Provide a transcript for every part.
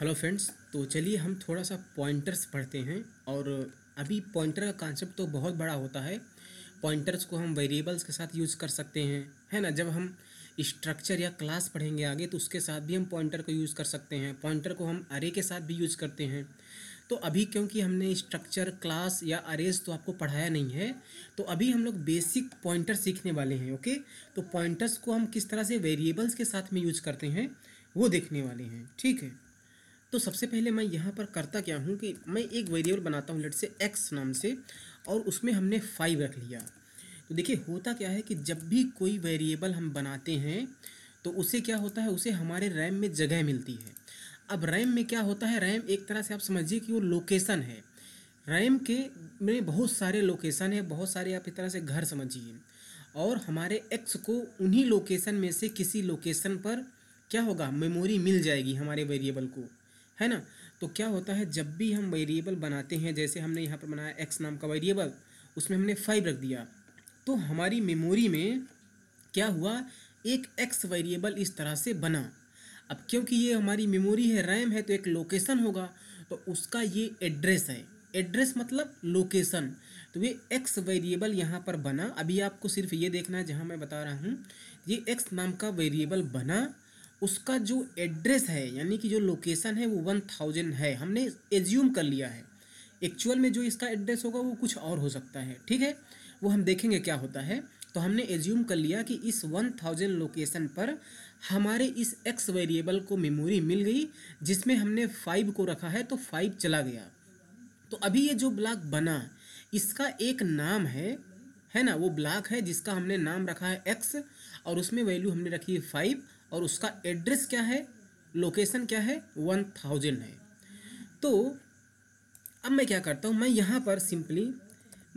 hello friends तो चलिए हम थोड़ा सा पॉइंटर्स पढ़ते हैं और अभी पॉइंटर का कॉन्सेप्ट तो बहुत बड़ा होता है पॉइंटर्स को हम वेरिएबल्स के साथ यूज़ कर सकते हैं है ना जब हम स्ट्रक्चर या क्लास पढ़ेंगे आगे तो उसके साथ भी हम पॉइंटर को यूज़ कर सकते हैं पॉइंटर को हम अरे के साथ भी यूज़ करते हैं तो अभी क्योंकि हमने स्ट्रक्चर क्लास या अरेज तो आपको पढ़ाया नहीं है तो अभी हम लोग बेसिक पॉइंटर सीखने वाले हैं ओके तो पॉइंटर्स को हम किस तरह से वेरिएबल्स के साथ में यूज़ करते हैं वो देखने वाले हैं ठीक है तो सबसे पहले मैं यहाँ पर करता क्या हूँ कि मैं एक वेरिएबल बनाता हूँ लेट से एक्स नाम से और उसमें हमने फाइव रख लिया तो देखिए होता क्या है कि जब भी कोई वेरिएबल हम बनाते हैं तो उसे क्या होता है उसे हमारे रैम में जगह मिलती है अब रैम में क्या होता है रैम एक तरह से आप समझिए कि वो लोकेशन है रैम के में बहुत सारे लोकेशन है बहुत सारे आप एक तरह से घर समझिए और हमारे एक्स को उन्हीं लोकेशन में से किसी लोकेशन पर क्या होगा मेमोरी मिल जाएगी हमारे वेरिएबल को है ना तो क्या होता है जब भी हम वेरिएबल बनाते हैं जैसे हमने यहाँ पर बनाया एक्स नाम का वेरिएबल उसमें हमने फाइव रख दिया तो हमारी मेमोरी में क्या हुआ एक एक्स वेरिएबल इस तरह से बना अब क्योंकि ये हमारी मेमोरी है रैम है तो एक लोकेशन होगा तो उसका ये एड्रेस है एड्रेस मतलब लोकेशन तो ये एक्स वेरिएबल यहाँ पर बना अभी आपको सिर्फ ये देखना है जहाँ मैं बता रहा हूँ ये एक्स नाम का वेरिएबल बना उसका जो एड्रेस है यानी कि जो लोकेशन है वो वन थाउजेंड है हमने एज्यूम कर लिया है एक्चुअल में जो इसका एड्रेस होगा वो कुछ और हो सकता है ठीक है वो हम देखेंगे क्या होता है तो हमने एज्यूम कर लिया कि इस वन थाउजेंड लोकेशन पर हमारे इस एक्स वेरिएबल को मेमोरी मिल गई जिसमें हमने फाइव को रखा है तो फाइव चला गया तो अभी ये जो ब्लॉक बना इसका एक नाम है है ना वो ब्लॉक है जिसका हमने नाम रखा है एक्स और उसमें वैल्यू हमने रखी है फाइव और उसका एड्रेस क्या है लोकेशन क्या है वन थाउजेंड है तो अब मैं क्या करता हूँ मैं यहाँ पर सिंपली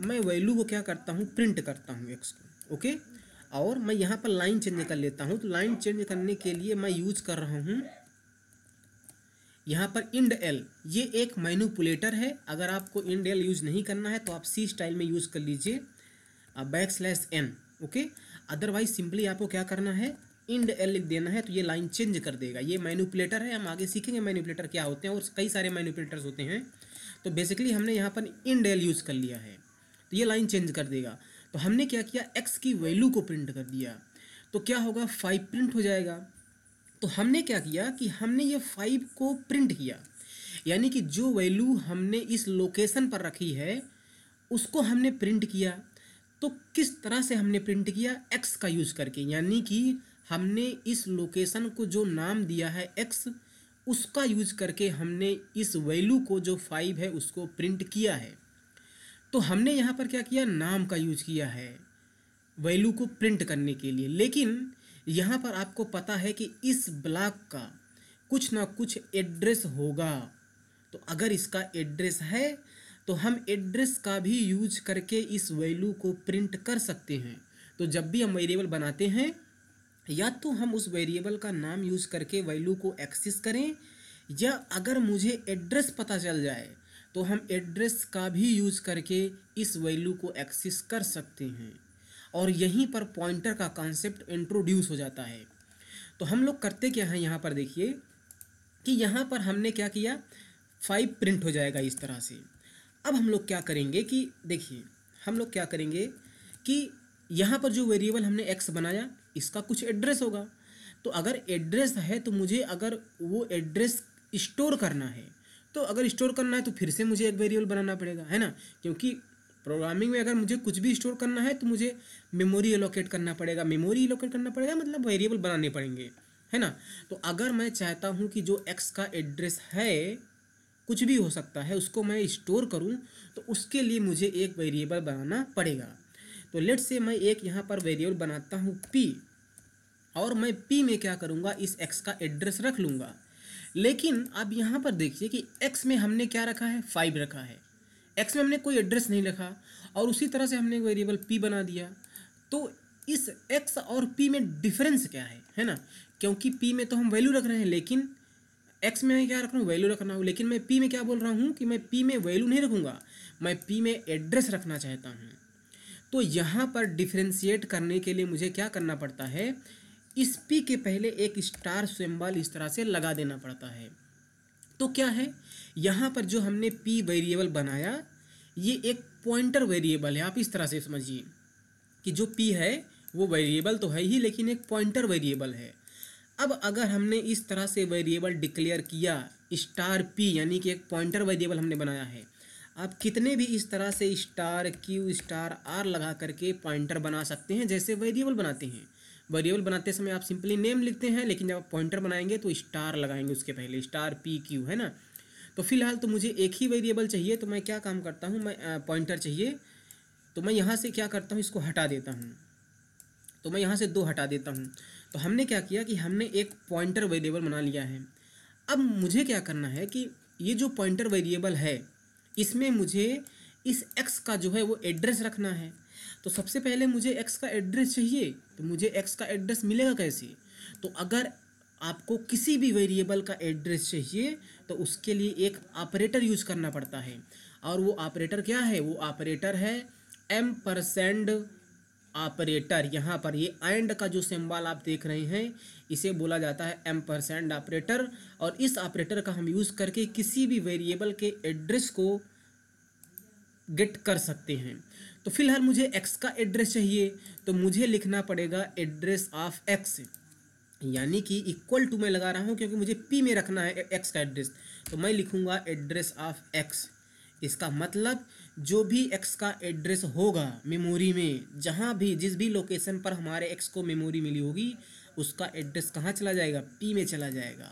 मैं वैल्यू को क्या करता हूँ प्रिंट करता हूँ एक्स को ओके और मैं यहाँ पर लाइन चेंज कर लेता हूँ तो लाइन चेंज करने के लिए मैं यूज कर रहा हूँ यहाँ पर इंड एल ये एक मैनुपुलेटर है अगर आपको इंड एल यूज नहीं करना है तो आप सी स्टाइल में यूज़ कर लीजिए backslash N okay otherwise simply आपको क्या करना है इंड एल देना है तो ये लाइन चेंज कर देगा ये मैन्यूपुलेटर है हम आगे सीखेंगे मैन्यूपुलेटर क्या होते हैं और कई सारे मैन्यूपुलेटर्स होते हैं तो बेसिकली हमने यहाँ पर इंड एल यूज़ कर लिया है तो ये लाइन चेंज कर देगा तो हमने क्या किया एक्स की वैल्यू को प्रिंट कर दिया तो क्या होगा फाइव प्रिंट हो जाएगा तो हमने क्या किया कि हमने ये फाइव को प्रिंट किया यानी कि जो वैल्यू हमने इस लोकेशन पर रखी है उसको हमने प्रिंट किया तो किस तरह से हमने प्रिंट किया एक्स का यूज़ करके यानी कि हमने इस लोकेशन को जो नाम दिया है एक्स उसका यूज करके हमने इस वैल्यू को जो फाइव है उसको प्रिंट किया है तो हमने यहाँ पर क्या किया नाम का यूज किया है वैल्यू को प्रिंट करने के लिए लेकिन यहाँ पर आपको पता है कि इस ब्लॉक का कुछ ना कुछ एड्रेस होगा तो अगर इसका एड्रेस है तो हम एड्रेस का भी यूज करके इस वैल्यू को प्रिंट कर सकते हैं तो जब भी हम वेरिएबल बनाते हैं या तो हम उस वेरिएबल का नाम यूज़ करके वैल्यू को एक्सेस करें या अगर मुझे एड्रेस पता चल जाए तो हम एड्रेस का भी यूज़ करके इस वैल्यू को एक्सेस कर सकते हैं और यहीं पर पॉइंटर का कॉन्सेप्ट इंट्रोड्यूस हो जाता है तो हम लोग करते क्या हैं यहाँ पर देखिए कि यहाँ पर हमने क्या किया फाइव प्रिंट हो जाएगा इस तरह से अब हम लोग क्या करेंगे कि देखिए हम लोग क्या करेंगे कि यहाँ पर जो वेरिएबल हमने एक्स बनाया इसका कुछ एड्रेस होगा तो अगर एड्रेस है तो मुझे अगर वो एड्रेस स्टोर करना है तो अगर स्टोर करना है तो फिर से मुझे एक वेरिएबल बनाना पड़ेगा है ना क्योंकि प्रोग्रामिंग में अगर मुझे कुछ भी स्टोर करना है तो मुझे मेमोरी एलोकेट करना पड़ेगा मेमोरी एलोकेट करना पड़ेगा मतलब वेरिएबल बनाने पड़ेंगे है ना तो अगर मैं चाहता हूँ कि जो एक्स का एड्रेस है कुछ भी हो सकता है उसको मैं स्टोर करूँ तो उसके लिए मुझे एक वेरिएबल बनाना पड़ेगा तो लेट से मैं एक यहाँ पर वेरिएबल बनाता हूँ पी और मैं पी में क्या करूँगा इस एक्स का एड्रेस रख लूँगा लेकिन अब यहाँ पर देखिए कि एक्स में हमने क्या रखा है फाइव रखा है एक्स में हमने कोई एड्रेस नहीं रखा और उसी तरह से हमने वेरिएबल पी बना दिया तो इस एक्स और पी में डिफरेंस क्या है है ना क्योंकि पी में तो हम वैल्यू रख रहे हैं लेकिन एक्स में मैं क्या रख रहा हूँ वैल्यू रखना हूँ लेकिन मैं पी में क्या बोल रहा हूँ कि मैं पी में वैल्यू नहीं रखूँगा मैं पी में एड्रेस रखना चाहता हूँ तो यहाँ पर डिफ्रेंशिएट करने के लिए मुझे क्या करना पड़ता है इस पी के पहले एक स्टार सिंबल इस तरह से लगा देना पड़ता है तो क्या है यहाँ पर जो हमने पी वेरिएबल बनाया ये एक पॉइंटर वेरिएबल है आप इस तरह से समझिए कि जो पी है वो वेरिएबल तो है ही लेकिन एक पॉइंटर वेरिएबल है अब अगर हमने इस तरह से वेरिएबल डिक्लेयर किया स्टार पी यानी कि एक पॉइंटर वेरिएबल हमने बनाया है आप कितने भी इस तरह से स्टार क्यू स्टार आर लगा करके पॉइंटर बना सकते हैं जैसे वेरिएबल बनाते हैं वेरिएबल बनाते समय आप सिंपली नेम लिखते हैं लेकिन जब आप पॉइंटर बनाएंगे तो स्टार लगाएंगे उसके पहले स्टार पी क्यू है ना तो फिलहाल तो मुझे एक ही वेरिएबल चाहिए तो मैं क्या काम करता हूँ मैं पॉइंटर चाहिए तो मैं यहाँ से क्या करता हूँ इसको हटा देता हूँ तो मैं यहाँ से दो हटा देता हूँ तो हमने क्या किया कि हमने एक पॉइंटर वेरिएबल बना लिया है अब मुझे क्या करना है कि ये जो पॉइंटर वेरिएबल है इसमें मुझे इस एक्स का जो है वो एड्रेस रखना है तो सबसे पहले मुझे एक्स का एड्रेस चाहिए तो मुझे एक्स का एड्रेस मिलेगा कैसे तो अगर आपको किसी भी वेरिएबल का एड्रेस चाहिए तो उसके लिए एक ऑपरेटर यूज करना पड़ता है और वो ऑपरेटर क्या है वो ऑपरेटर है एम परसेंड ऑपरेटर यहाँ पर ये एंड का जो सिंबल आप देख रहे हैं इसे बोला जाता है एम परसेंट ऑपरेटर और इस ऑपरेटर का हम यूज़ करके किसी भी वेरिएबल के एड्रेस को गेट कर सकते हैं तो फिलहाल मुझे एक्स का एड्रेस चाहिए तो मुझे लिखना पड़ेगा एड्रेस ऑफ एक्स यानी कि इक्वल टू मैं लगा रहा हूँ क्योंकि मुझे पी में रखना है एक्स का एड्रेस तो मैं लिखूँगा एड्रेस ऑफ एक्स इसका मतलब जो भी एक्स का एड्रेस होगा मेमोरी में जहाँ भी जिस भी लोकेशन पर हमारे एक्स को मेमोरी मिली होगी उसका एड्रेस कहाँ चला जाएगा पी में चला जाएगा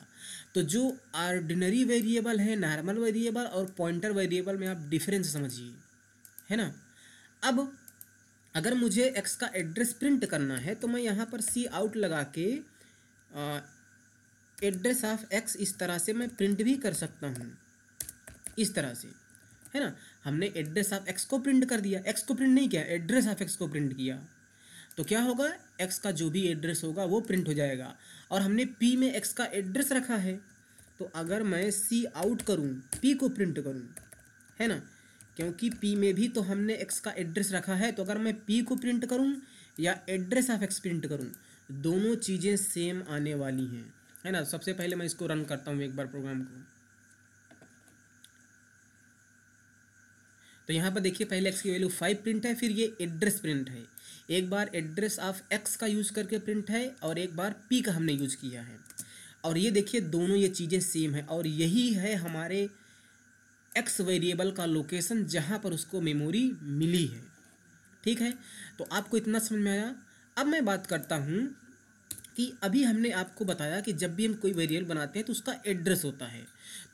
तो जो आर्डिनरी वेरिएबल है नॉर्मल वेरिएबल और पॉइंटर वेरिएबल में आप डिफरेंस समझिए है ना अब अगर मुझे एक्स का एड्रेस प्रिंट करना है तो मैं यहाँ पर सी आउट लगा के एड्रेस ऑफ एक्स इस तरह से मैं प्रिंट भी कर सकता हूँ इस तरह से है ना हमने एड्रेस ऑफ एक्स को प्रिंट कर दिया एक्स को प्रिंट नहीं किया एड्रेस ऑफ एक्स को प्रिंट किया तो क्या होगा एक्स का जो भी एड्रेस होगा वो प्रिंट हो जाएगा और हमने पी में एक्स का एड्रेस रखा है तो अगर मैं सी आउट करूँ पी को प्रिंट करूँ है ना क्योंकि पी में भी तो हमने एक्स का एड्रेस रखा है तो अगर मैं पी को प्रिंट करूँ या एड्रेस ऑफ एक्स प्रिंट करूँ दोनों चीज़ें सेम आने वाली हैं है ना सबसे पहले मैं इसको रन करता हूँ एक बार प्रोग्राम को तो यहाँ पर देखिए पहले एक्स की वैल्यू फाइव प्रिंट है फिर ये एड्रेस प्रिंट है एक बार एड्रेस ऑफ एक्स का यूज़ करके प्रिंट है और एक बार पी का हमने यूज़ किया है और ये देखिए दोनों ये चीज़ें सेम है और यही है हमारे एक्स वेरिएबल का लोकेशन जहाँ पर उसको मेमोरी मिली है ठीक है तो आपको इतना समझ में आया अब मैं बात करता हूँ कि अभी हमने आपको बताया कि जब भी हम कोई वेरिएबल बनाते हैं तो उसका एड्रेस होता है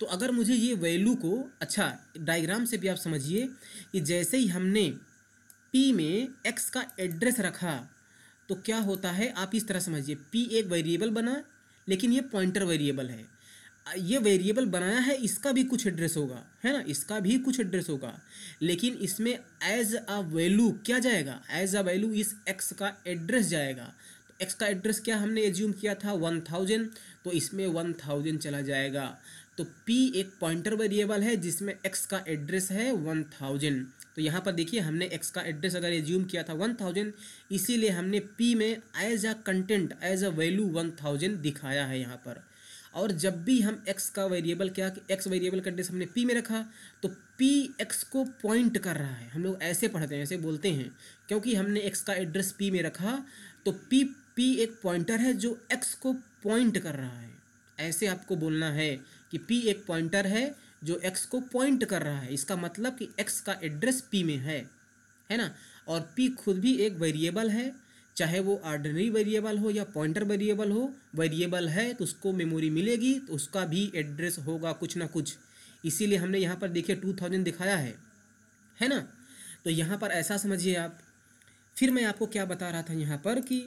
तो अगर मुझे ये वैल्यू को अच्छा डायग्राम से भी आप समझिए कि जैसे ही हमने पी में एक्स का एड्रेस रखा तो क्या होता है आप इस तरह समझिए पी एक वेरिएबल बना लेकिन ये पॉइंटर वेरिएबल है ये वेरिएबल बनाया है इसका भी कुछ एड्रेस होगा है ना इसका भी कुछ एड्रेस होगा लेकिन इसमें एज अ वैल्यू क्या जाएगा एज अ वैल्यू इस एक्स का एड्रेस जाएगा एक्स का एड्रेस क्या हमने एज्यूम किया था वन थाउजेंड तो इसमें वन थाउजेंड चला जाएगा तो पी एक पॉइंटर वेरिएबल है जिसमें एक्स का एड्रेस है वन थाउजेंड तो यहाँ पर देखिए हमने एक्स का एड्रेस अगर एज्यूम किया था वन थाउजेंड इसीलिए हमने पी में as a content as a value one thousand दिखाया है यहाँ पर और जब भी हम एक्स का वेरिएबल क्या एक्स वेरिएबल का एड्रेस हमने पी में रखा तो पी एक्स को पॉइंट कर रहा है हम लोग ऐसे पढ़ते हैं ऐसे बोलते हैं क्योंकि हमने एक्स का एड्रेस पी में रखा तो पी p एक पॉइंटर है जो x को पॉइंट कर रहा है ऐसे आपको बोलना है कि p एक पॉइंटर है जो x को पॉइंट कर रहा है इसका मतलब कि x का एड्रेस p में है है ना और p खुद भी एक वेरिएबल है चाहे वो आर्डनरी वेरिएबल हो या पॉइंटर वेरिएबल हो वेरिएबल है तो उसको मेमोरी मिलेगी तो उसका भी एड्रेस होगा कुछ ना कुछ इसीलिए हमने यहाँ पर देखिए टू थाउजेंड दिखाया है है ना तो यहाँ पर ऐसा समझिए आप फिर मैं आपको क्या बता रहा था यहाँ पर कि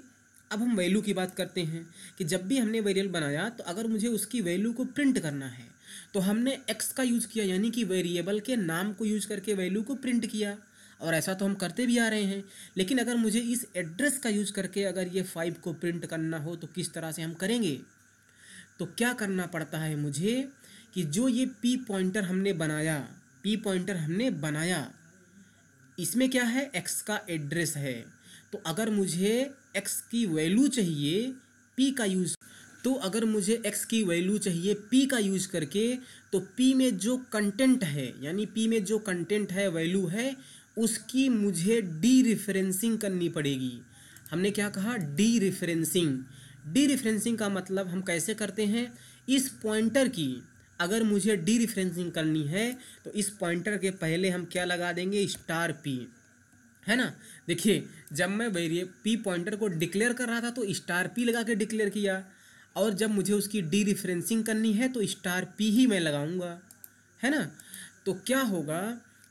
अब हम वैल्यू की बात करते हैं कि जब भी हमने वेरियल बनाया तो अगर मुझे उसकी वैल्यू को प्रिंट करना है तो हमने एक्स का यूज़ किया यानी कि वेरिएबल के नाम को यूज करके वैल्यू को प्रिंट किया और ऐसा तो हम करते भी आ रहे हैं लेकिन अगर मुझे इस एड्रेस का यूज करके अगर ये फाइव को प्रिंट करना हो तो किस तरह से हम करेंगे तो क्या करना पड़ता है मुझे कि जो ये पी पॉइंटर हमने बनाया पी पॉइंटर हमने बनाया इसमें क्या है एक्स का एड्रेस है तो अगर मुझे एक्स की वैल्यू चाहिए पी का यूज़ तो अगर मुझे एक्स की वैल्यू चाहिए पी का यूज़ करके तो पी में जो कंटेंट है यानी पी में जो कंटेंट है वैल्यू है उसकी मुझे डी रिफरेंसिंग करनी पड़ेगी हमने क्या कहा डी रिफरेंसिंग डी रिफरेंसिंग का मतलब हम कैसे करते हैं इस पॉइंटर की अगर मुझे डी रिफरेंसिंग करनी है तो इस पॉइंटर के पहले हम क्या लगा देंगे स्टार पी है ना देखिए जब मैं वेरिए पी पॉइंटर को डिक्लेयर कर रहा था तो स्टार पी लगा के डिक्लेयर किया और जब मुझे उसकी डी रिफ्रेंसिंग करनी है तो स्टार पी ही मैं लगाऊंगा है ना तो क्या होगा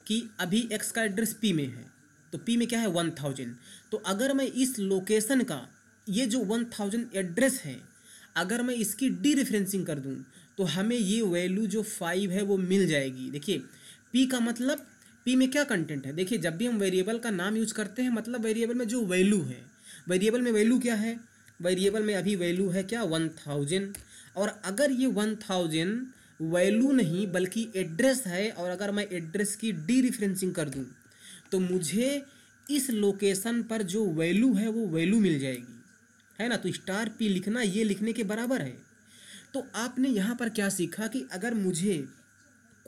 कि अभी एक्स का एड्रेस पी में है तो पी में क्या है वन थाउजेंड तो अगर मैं इस लोकेशन का ये जो वन थाउजेंड एड्रेस है अगर मैं इसकी डी रेफरेंसिंग कर दूँ तो हमें ये वैल्यू जो फाइव है वो मिल जाएगी देखिए पी का मतलब पी में क्या कंटेंट है देखिए जब भी हम वेरिएबल का नाम यूज करते हैं मतलब वेरिएबल में जो वैल्यू है वेरिएबल में वैल्यू क्या है वेरिएबल में अभी वैल्यू है क्या वन थाउजेंड और अगर ये वन थाउजेंड वैल्यू नहीं बल्कि एड्रेस है और अगर मैं एड्रेस की डी रिफ्रेंसिंग कर दूँ तो मुझे इस लोकेशन पर जो वैल्यू है वो वैल्यू मिल जाएगी है ना तो स्टार पी लिखना ये लिखने के बराबर है तो आपने यहाँ पर क्या सीखा कि अगर मुझे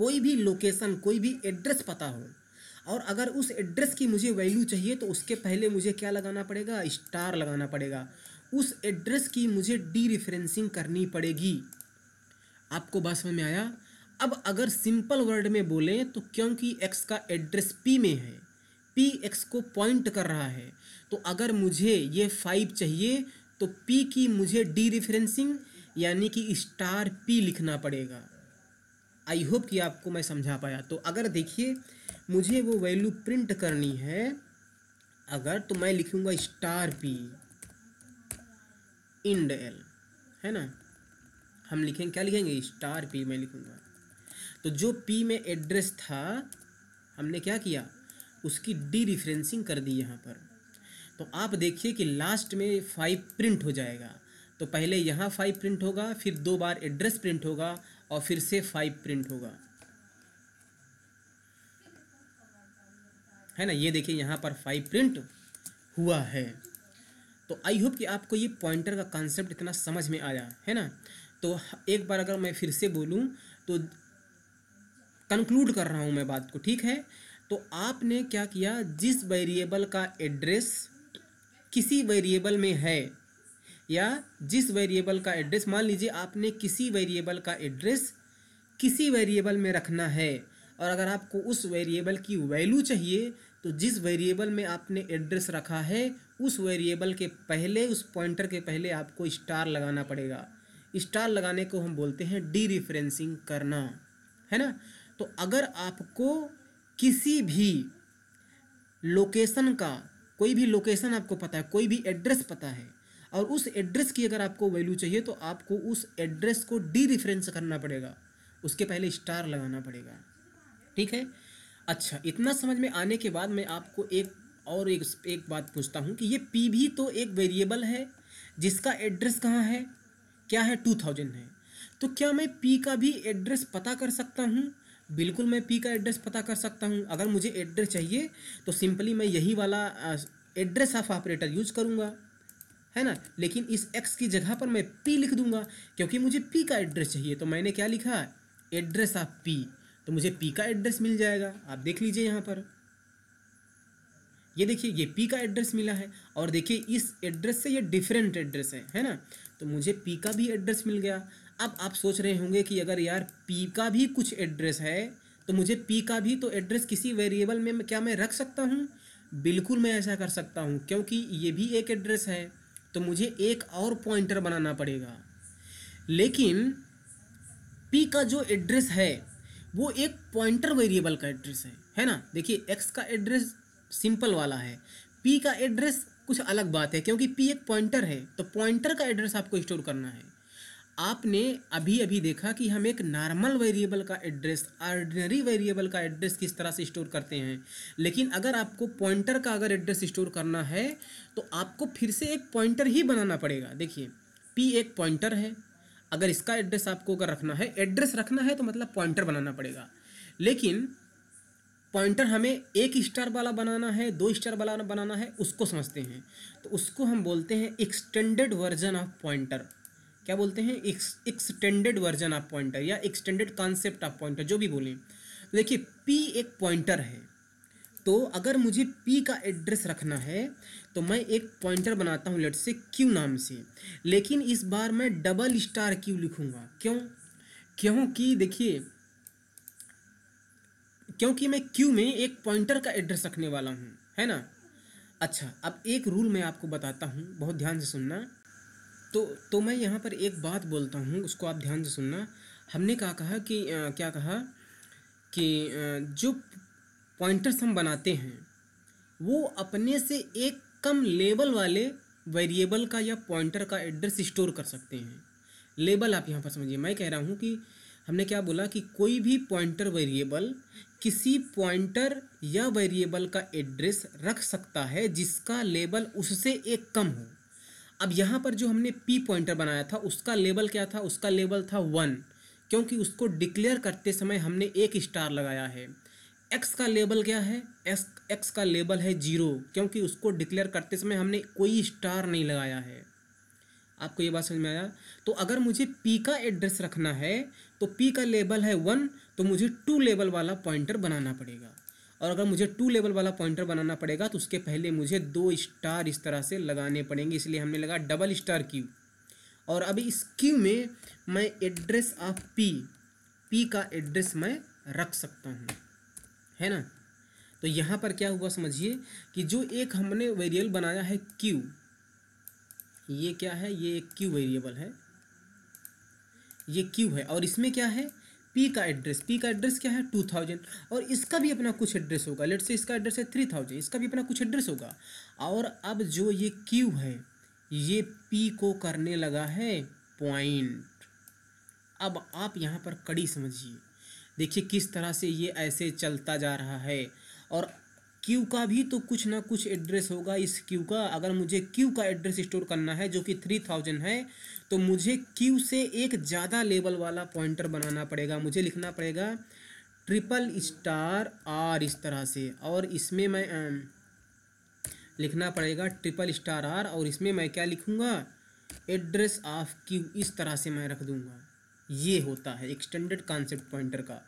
कोई भी लोकेशन कोई भी एड्रेस पता हो और अगर उस एड्रेस की मुझे वैल्यू चाहिए तो उसके पहले मुझे क्या लगाना पड़ेगा स्टार लगाना पड़ेगा उस एड्रेस की मुझे डी रिफरेंसिंग करनी पड़ेगी आपको बात समझ में आया अब अगर सिंपल वर्ड में बोलें तो क्योंकि एक्स का एड्रेस पी में है पी एक्स को पॉइंट कर रहा है तो अगर मुझे ये फाइव चाहिए तो पी की मुझे डी रिफरेंसिंग यानी कि स्टार पी लिखना पड़ेगा आई होप कि आपको मैं समझा पाया तो अगर देखिए मुझे वो वैल्यू प्रिंट करनी है अगर तो मैं लिखूँगा स्टार पी इंड एल है ना हम लिखेंगे क्या लिखेंगे स्टार पी मैं लिखूँगा तो जो पी में एड्रेस था हमने क्या किया उसकी डी रिफ्रेंसिंग कर दी यहाँ पर तो आप देखिए कि लास्ट में फाइव प्रिंट हो जाएगा तो पहले यहाँ फाइव प्रिंट होगा फिर दो बार एड्रेस प्रिंट होगा और फिर से फाइव प्रिंट होगा है ना ये देखिए यहाँ पर फाइव प्रिंट हुआ है तो आई होप कि आपको ये पॉइंटर का कॉन्सेप्ट इतना समझ में आया है ना तो एक बार अगर मैं फिर से बोलूँ तो कंक्लूड कर रहा हूँ मैं बात को ठीक है तो आपने क्या किया जिस वेरिएबल का एड्रेस किसी वेरिएबल में है या जिस वेरिएबल का एड्रेस मान लीजिए आपने किसी वेरिएबल का एड्रेस किसी वेरिएबल में रखना है और अगर आपको उस वेरिएबल की वैल्यू चाहिए तो जिस वेरिएबल में आपने एड्रेस रखा है उस वेरिएबल के पहले उस पॉइंटर के पहले आपको स्टार लगाना पड़ेगा स्टार लगाने को हम बोलते हैं डी रिफ्रेंसिंग करना है ना तो अगर आपको किसी भी लोकेशन का कोई भी लोकेशन आपको पता है कोई भी एड्रेस पता है और उस एड्रेस की अगर आपको वैल्यू चाहिए तो आपको उस एड्रेस को डी रिफरेंस करना पड़ेगा उसके पहले स्टार लगाना पड़ेगा ठीक है अच्छा इतना समझ में आने के बाद मैं आपको एक और एक एक बात पूछता हूँ कि ये पी भी तो एक वेरिएबल है जिसका एड्रेस कहाँ है क्या है टू थाउजेंड है तो क्या मैं पी का भी एड्रेस पता कर सकता हूँ बिल्कुल मैं पी का एड्रेस पता कर सकता हूँ अगर मुझे एड्रेस चाहिए तो सिंपली मैं यही वाला एड्रेस ऑफ ऑपरेटर यूज करूँगा है ना लेकिन इस एक्स की जगह पर मैं पी लिख दूंगा क्योंकि मुझे पी का एड्रेस चाहिए तो मैंने क्या लिखा एड्रेस ऑफ पी तो मुझे पी का एड्रेस मिल जाएगा आप देख लीजिए यहाँ पर ये देखिए ये पी का एड्रेस मिला है और देखिए इस एड्रेस से ये डिफरेंट एड्रेस है है ना तो मुझे पी का भी एड्रेस मिल गया अब आप सोच रहे होंगे कि अगर यार पी का भी कुछ एड्रेस है तो मुझे पी का भी तो एड्रेस किसी वेरिएबल में क्या मैं रख सकता हूँ बिल्कुल मैं ऐसा कर सकता हूँ क्योंकि ये भी एक एड्रेस है तो मुझे एक और पॉइंटर बनाना पड़ेगा लेकिन पी का जो एड्रेस है वो एक पॉइंटर वेरिएबल का एड्रेस है है ना देखिए एक्स का एड्रेस सिंपल वाला है पी का एड्रेस कुछ अलग बात है क्योंकि पी एक पॉइंटर है तो पॉइंटर का एड्रेस आपको स्टोर करना है आपने अभी अभी देखा कि हम एक नॉर्मल वेरिएबल का एड्रेस आर्डिनरी वेरिएबल का एड्रेस किस तरह से स्टोर करते हैं लेकिन अगर आपको पॉइंटर का अगर एड्रेस स्टोर करना है तो आपको फिर से एक पॉइंटर ही बनाना पड़ेगा देखिए पी एक पॉइंटर है अगर इसका एड्रेस आपको अगर रखना है एड्रेस रखना है तो मतलब पॉइंटर बनाना पड़ेगा लेकिन पॉइंटर हमें एक स्टार वाला बनाना है दो स्टार वाला बनाना है उसको समझते हैं तो उसको हम बोलते हैं एक्सटेंडेड वर्जन ऑफ पॉइंटर क्या बोलते हैं एक्सटेंडेड वर्जन ऑफ पॉइंटर या एक्सटेंडेड कॉन्सेप्ट ऑफ पॉइंटर जो भी बोलें देखिए पी एक पॉइंटर है तो अगर मुझे पी का एड्रेस रखना है तो मैं एक पॉइंटर बनाता हूँ लेट से क्यू नाम से लेकिन इस बार मैं डबल स्टार क्यू लिखूँगा क्यों क्योंकि देखिए क्योंकि मैं क्यू में एक पॉइंटर का एड्रेस रखने वाला हूँ है ना अच्छा अब एक रूल मैं आपको बताता हूँ बहुत ध्यान से सुनना तो तो मैं यहाँ पर एक बात बोलता हूँ उसको आप ध्यान से सुनना हमने कहा कहा कि आ, क्या कहा कि आ, जो पॉइंटर्स हम बनाते हैं वो अपने से एक कम लेवल वाले वेरिएबल का या पॉइंटर का एड्रेस स्टोर कर सकते हैं लेबल आप यहाँ पर समझिए मैं कह रहा हूँ कि हमने क्या बोला कि कोई भी पॉइंटर वेरिएबल किसी पॉइंटर या वेरिएबल का एड्रेस रख सकता है जिसका लेबल उससे एक कम हो अब यहाँ पर जो हमने पी पॉइंटर बनाया था उसका लेबल क्या था उसका लेबल था वन क्योंकि उसको डिक्लेयर करते समय हमने एक स्टार लगाया है एक्स का लेबल क्या है एक्स एक्स का लेबल है जीरो क्योंकि उसको डिक्लेयर करते समय हमने कोई स्टार नहीं लगाया है आपको ये बात समझ में आया तो अगर मुझे पी का एड्रेस रखना है तो पी का लेबल है वन तो मुझे टू लेबल वाला पॉइंटर बनाना पड़ेगा और अगर मुझे टू लेवल वाला पॉइंटर बनाना पड़ेगा तो उसके पहले मुझे दो स्टार इस तरह से लगाने पड़ेंगे इसलिए हमने लगा डबल स्टार क्यू और अभी इस क्यू में मैं एड्रेस ऑफ पी पी का एड्रेस मैं रख सकता हूँ है ना तो यहाँ पर क्या हुआ समझिए कि जो एक हमने वेरिएबल बनाया है क्यू ये क्या है ये एक क्यू वेरिएबल है ये क्यू है और इसमें क्या है पी का एड्रेस पी का एड्रेस क्या है टू थाउजेंड और इसका भी अपना कुछ एड्रेस होगा लेट से इसका एड्रेस है थ्री थाउजेंड इसका भी अपना कुछ एड्रेस होगा और अब जो ये क्यू है ये पी को करने लगा है पॉइंट अब आप यहाँ पर कड़ी समझिए देखिए किस तरह से ये ऐसे चलता जा रहा है और क्यू का भी तो कुछ ना कुछ एड्रेस होगा इस क्यू का अगर मुझे क्यू का एड्रेस स्टोर करना है जो कि थ्री थाउजेंड है तो मुझे क्यू से एक ज़्यादा लेवल वाला पॉइंटर बनाना पड़ेगा मुझे लिखना पड़ेगा ट्रिपल स्टार आर इस तरह से और इसमें मैं आ, लिखना पड़ेगा ट्रिपल स्टार आर और इसमें मैं क्या लिखूँगा एड्रेस ऑफ क्यू इस तरह से मैं रख दूँगा ये होता है एक्सटेंडेड कॉन्सेप्ट पॉइंटर का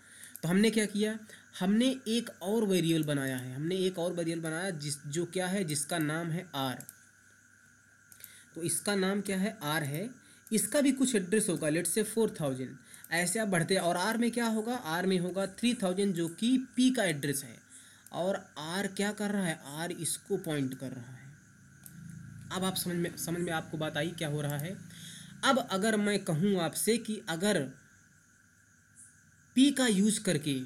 तो हमने क्या किया हमने एक और वेरिएबल बनाया है हमने एक और वेरिएबल बनाया जिस जो क्या है जिसका नाम है आर तो इसका नाम क्या है आर है इसका भी कुछ एड्रेस होगा लेट से फोर थाउजेंड ऐसे आप बढ़ते हैं और आर में क्या होगा आर में होगा थ्री थाउजेंड जो कि पी का एड्रेस है और आर क्या कर रहा है आर इसको पॉइंट कर रहा है अब आप समझ में समझ में आपको बात आई क्या हो रहा है अब अगर मैं कहूँ आपसे कि अगर पी का यूज़ करके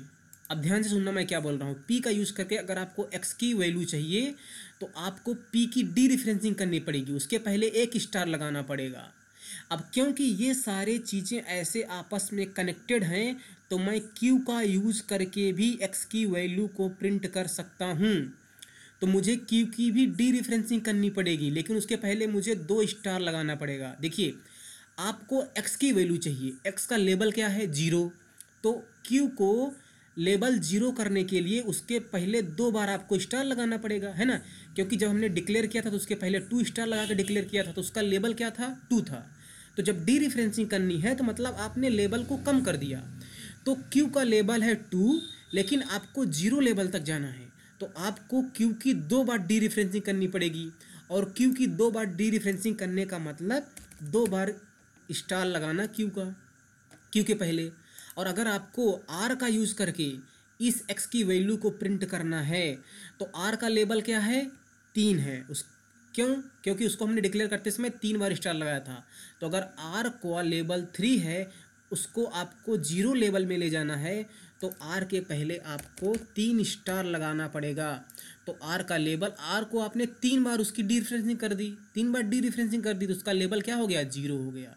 अब ध्यान से सुनना मैं क्या बोल रहा हूँ पी का यूज़ करके अगर आपको एक्स की वैल्यू चाहिए तो आपको पी की डी रिफ्रेंसिंग करनी पड़ेगी उसके पहले एक स्टार लगाना पड़ेगा अब क्योंकि ये सारे चीज़ें ऐसे आपस में कनेक्टेड हैं तो मैं क्यू का यूज़ करके भी एक्स की वैल्यू को प्रिंट कर सकता हूँ तो मुझे क्यू की भी डी रेफरेंसिंग करनी पड़ेगी लेकिन उसके पहले मुझे दो स्टार लगाना पड़ेगा देखिए आपको एक्स की वैल्यू चाहिए एक्स का लेबल क्या है जीरो तो क्यू को लेबल जीरो करने के लिए उसके पहले दो बार आपको स्टार लगाना पड़ेगा है ना क्योंकि जब हमने डिक्लेयर किया था तो उसके पहले टू स्टार लगा के डिक्लेयर किया था तो उसका लेबल क्या था टू था तो जब डी रिफ्रेंसिंग करनी है तो मतलब आपने लेबल को कम कर दिया तो क्यू का लेबल है टू लेकिन आपको जीरो लेबल तक जाना है तो आपको क्यू की दो बार डी रिफ्रेंसिंग करनी पड़ेगी और क्यू की दो बार डी रिफ्रेंसिंग करने का मतलब दो बार स्टार लगाना क्यू का क्यू के पहले और अगर आपको आर का यूज़ करके इस एक्स की वैल्यू को प्रिंट करना है तो आर का लेबल क्या है तीन है उस क्यों क्योंकि उसको हमने डिक्लेयर करते समय तीन बार स्टार लगाया था तो अगर आर को लेवल थ्री है उसको आपको जीरो लेवल में ले जाना है तो आर के पहले आपको तीन स्टार लगाना पड़ेगा तो आर का लेबल आर को आपने तीन बार उसकी डी रिफ्रेंसिंग कर दी तीन बार डी रिफ्रेंसिंग कर दी तो उसका लेबल क्या हो गया जीरो हो गया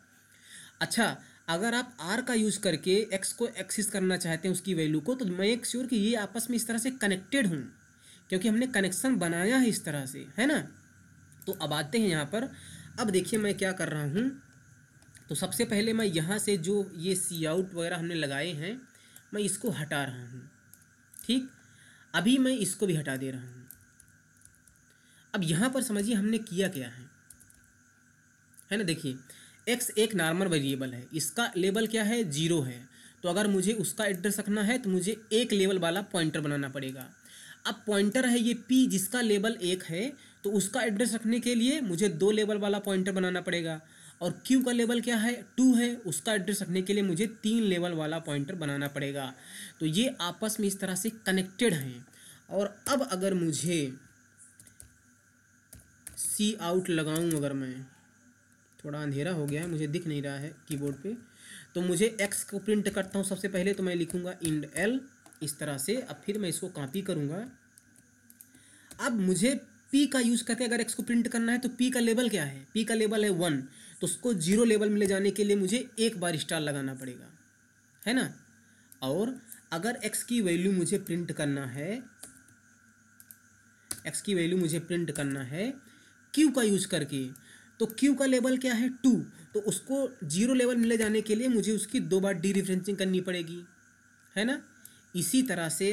अच्छा अगर आप आर का यूज़ करके एक्स को एक्सिस करना चाहते हैं उसकी वैल्यू को तो मैं एक श्योर कि ये आपस में इस तरह से कनेक्टेड हूँ क्योंकि हमने कनेक्शन बनाया है इस तरह से है ना तो अब आते हैं यहाँ पर अब देखिए मैं क्या कर रहा हूँ तो सबसे पहले मैं यहाँ से जो ये सी आउट वगैरह हमने लगाए हैं मैं इसको हटा रहा हूँ ठीक अभी मैं इसको भी हटा दे रहा हूँ अब यहाँ पर समझिए हमने किया क्या है है ना देखिए एक्स एक नॉर्मल वेरिएबल है इसका लेबल क्या है जीरो है तो अगर मुझे उसका एड्रेस रखना है तो मुझे एक लेवल वाला पॉइंटर बनाना पड़ेगा अब पॉइंटर है ये पी जिसका लेबल एक है तो उसका एड्रेस रखने के लिए मुझे दो लेवल वाला पॉइंटर बनाना पड़ेगा और क्यू का लेवल क्या है टू है उसका एड्रेस रखने के लिए मुझे तीन लेवल वाला पॉइंटर बनाना पड़ेगा तो ये आपस में इस तरह से कनेक्टेड हैं और अब अगर मुझे सी आउट लगाऊँ अगर मैं थोड़ा अंधेरा हो गया है मुझे दिख नहीं रहा है कीबोर्ड पे तो मुझे एक्स को प्रिंट करता हूँ सबसे पहले तो मैं लिखूँगा इंड एल इस तरह से अब फिर मैं इसको कॉपी करूँगा अब मुझे पी का यूज़ करके अगर एक्स को प्रिंट करना है तो पी का लेबल क्या है पी का लेबल है वन तो उसको जीरो लेबल में ले जाने के लिए मुझे एक बार स्टार लगाना पड़ेगा है ना और अगर एक्स की वैल्यू मुझे प्रिंट करना है एक्स की वैल्यू मुझे प्रिंट करना है क्यू का यूज करके तो क्यू का लेवल क्या है टू तो उसको जीरो लेवल में ले जाने के लिए मुझे उसकी दो बार डी रिफ्रेंसिंग करनी पड़ेगी है ना इसी तरह से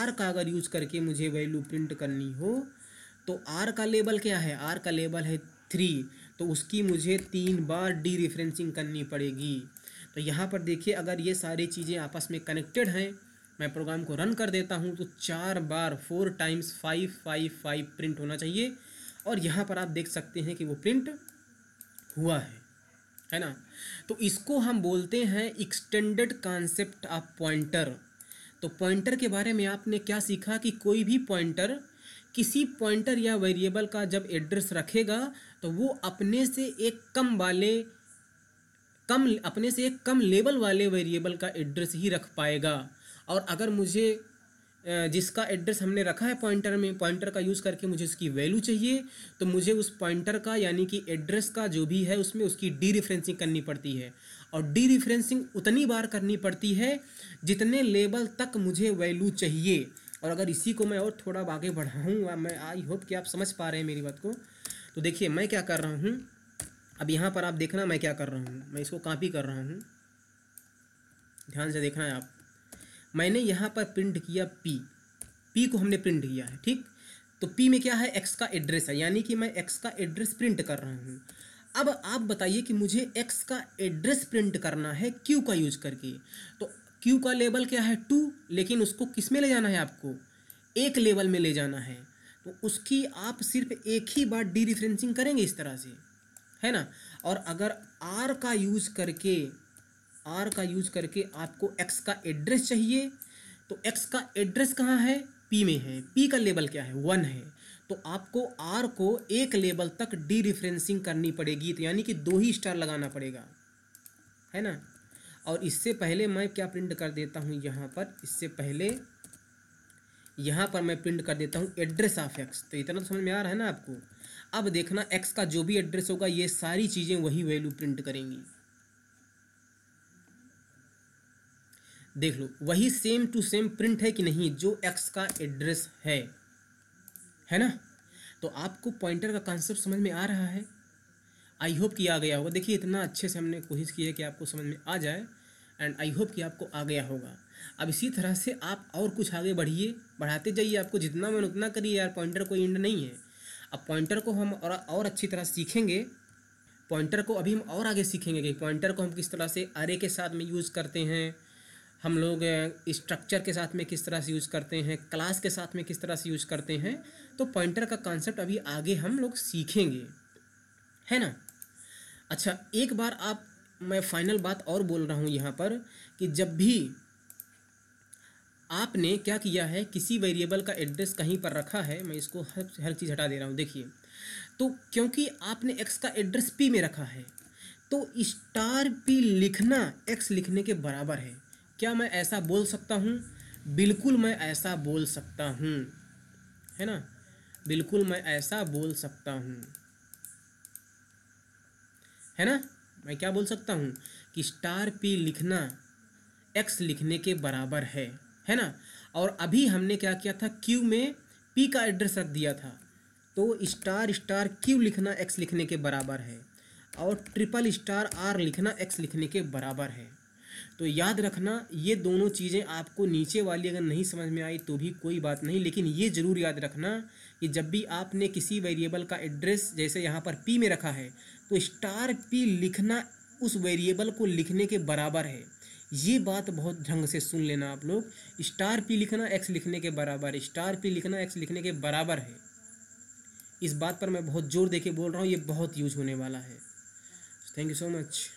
आर का अगर यूज करके मुझे वैल्यू प्रिंट करनी हो तो आर का लेबल क्या है आर का लेबल है थ्री तो उसकी मुझे तीन बार डी रेफरेंसिंग करनी पड़ेगी तो यहाँ पर देखिए अगर ये सारी चीज़ें आपस में कनेक्टेड हैं मैं प्रोग्राम को रन कर देता हूँ तो चार बार four times five five five print होना चाहिए और यहाँ पर आप देख सकते हैं कि वो प्रिंट हुआ है है ना तो इसको हम बोलते हैं एक्सटेंडेड कॉन्सेप्ट ऑफ पॉइंटर तो पॉइंटर के बारे में आपने क्या सीखा कि कोई भी पॉइंटर किसी पॉइंटर या वेरिएबल का जब एड्रेस रखेगा तो वो अपने से एक कम वाले कम अपने से एक कम लेवल वाले वेरिएबल का एड्रेस ही रख पाएगा और अगर मुझे जिसका एड्रेस हमने रखा है पॉइंटर में पॉइंटर का यूज़ करके मुझे उसकी वैल्यू चाहिए तो मुझे उस पॉइंटर का यानी कि एड्रेस का जो भी है उसमें उसकी डी रिफ्रेंसिंग करनी पड़ती है और डी रिफ्रेंसिंग उतनी बार करनी पड़ती है जितने लेवल तक मुझे वैल्यू चाहिए और अगर इसी को मैं और थोड़ा आगे बढ़ाऊँगा मैं आई होप कि आप समझ पा रहे हैं मेरी बात को तो देखिए मैं क्या कर रहा हूँ अब यहाँ पर आप देखना मैं क्या कर रहा हूँ मैं इसको कापी कर रहा हूँ ध्यान से देखना है आप मैंने यहाँ पर प्रिंट किया पी पी को हमने प्रिंट किया है ठीक तो पी में क्या है एक्स का एड्रेस है यानी कि मैं एक्स का एड्रेस प्रिंट कर रहा हूँ अब आप बताइए कि मुझे एक्स का एड्रेस प्रिंट करना है क्यू का यूज करके तो क्यू का लेवल क्या है टू लेकिन उसको किस में ले जाना है आपको एक लेवल में ले जाना है तो उसकी आप सिर्फ एक ही बार डी रिफ्रेंसिंग करेंगे इस तरह से है ना और अगर आर का यूज़ करके आर का यूज़ करके आपको एक्स का एड्रेस चाहिए तो एक्स का एड्रेस कहाँ है पी में है पी का लेवल क्या है वन है तो आपको आर को एक लेवल तक डी रिफ्रेंसिंग करनी पड़ेगी तो यानी कि दो ही स्टार लगाना पड़ेगा है ना और इससे पहले मैं क्या प्रिंट कर देता हूँ यहाँ पर इससे पहले यहाँ पर मैं प्रिंट कर देता हूँ एड्रेस ऑफ एक्स तो इतना तो समझ में आ रहा है ना आपको अब देखना एक्स का जो भी एड्रेस होगा ये सारी चीज़ें वही वैल्यू प्रिंट करेंगी देख लो वही सेम टू सेम प्रिंट है कि नहीं जो एक्स का एड्रेस है है ना तो आपको पॉइंटर का कॉन्सेप्ट समझ में आ रहा है आई होप कि आ गया होगा देखिए इतना अच्छे से हमने कोशिश की है कि आपको समझ में आ जाए एंड आई होप कि आपको आ गया होगा अब इसी तरह से आप और कुछ आगे बढ़िए बढ़ाते जाइए आपको जितना मन उतना करिए यार पॉइंटर कोई एंड नहीं है अब पॉइंटर को हम और, और अच्छी तरह सीखेंगे पॉइंटर को अभी हम और आगे सीखेंगे कि पॉइंटर को हम किस तरह से आरे के साथ में यूज़ करते हैं हम लोग स्ट्रक्चर के साथ में किस तरह से यूज़ करते हैं क्लास के साथ में किस तरह से यूज़ करते हैं तो पॉइंटर का कॉन्सेप्ट अभी आगे हम लोग सीखेंगे है ना अच्छा एक बार आप मैं फाइनल बात और बोल रहा हूँ यहाँ पर कि जब भी आपने क्या किया है किसी वेरिएबल का एड्रेस कहीं पर रखा है मैं इसको हर हर चीज़ हटा दे रहा हूँ देखिए तो क्योंकि आपने एक्स का एड्रेस पी में रखा है तो स्टार पी लिखना एक्स लिखने के बराबर है क्या मैं ऐसा बोल सकता हूँ बिल्कुल मैं ऐसा बोल सकता हूँ है ना बिल्कुल मैं ऐसा बोल सकता हूँ है ना मैं क्या बोल सकता हूँ कि स्टार पी लिखना एक्स लिखने के बराबर है है ना और अभी हमने क्या किया था क्यू में पी का एड्रेस रख दिया था तो स्टार स्टार क्यू लिखना एक्स लिखने के बराबर है और ट्रिपल स्टार आर लिखना एक्स लिखने के बराबर है तो याद रखना ये दोनों चीज़ें आपको नीचे वाली अगर नहीं समझ में आई तो भी कोई बात नहीं लेकिन ये ज़रूर याद रखना कि जब भी आपने किसी वेरिएबल का एड्रेस जैसे यहाँ पर पी में रखा है तो स्टार पी लिखना उस वेरिएबल को लिखने के बराबर है ये बात बहुत ढंग से सुन लेना आप लोग स्टार पी लिखना एक्स लिखने के बराबर स्टार पी लिखना एक्स लिखने के बराबर है इस बात पर मैं बहुत जोर दे के बोल रहा हूँ ये बहुत यूज होने वाला है थैंक यू सो मच